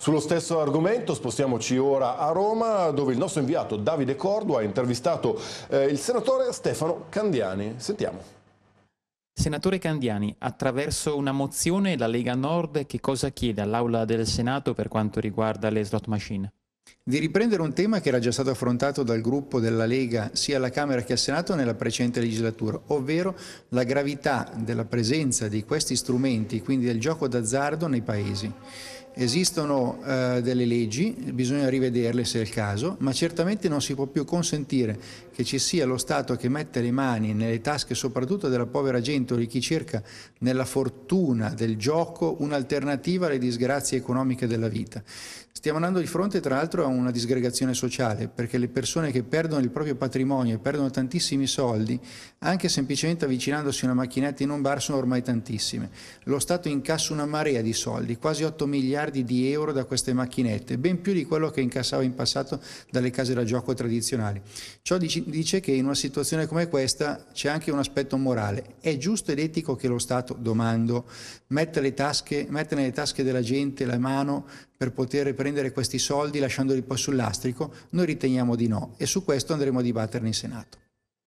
Sullo stesso argomento spostiamoci ora a Roma dove il nostro inviato Davide Cordu ha intervistato eh, il senatore Stefano Candiani. Sentiamo. Senatore Candiani, attraverso una mozione la Lega Nord che cosa chiede all'Aula del Senato per quanto riguarda le slot machine? Di riprendere un tema che era già stato affrontato dal gruppo della Lega sia alla Camera che al Senato nella precedente legislatura, ovvero la gravità della presenza di questi strumenti, quindi del gioco d'azzardo nei paesi. Esistono eh, delle leggi, bisogna rivederle se è il caso, ma certamente non si può più consentire che ci sia lo Stato che mette le mani nelle tasche soprattutto della povera gente o di chi cerca nella fortuna del gioco un'alternativa alle disgrazie economiche della vita. Stiamo andando di fronte tra l'altro a una disgregazione sociale, perché le persone che perdono il proprio patrimonio e perdono tantissimi soldi, anche semplicemente avvicinandosi a una macchinetta in un bar, sono ormai tantissime. Lo Stato incassa una marea di soldi, quasi 8 miliardi miliardi di euro da queste macchinette, ben più di quello che incassava in passato dalle case da gioco tradizionali. Ciò dice che in una situazione come questa c'è anche un aspetto morale. È giusto ed etico che lo Stato, domando, metta, tasche, metta nelle tasche della gente la mano per poter prendere questi soldi lasciandoli poi sul lastrico? Noi riteniamo di no e su questo andremo a dibatterne in Senato.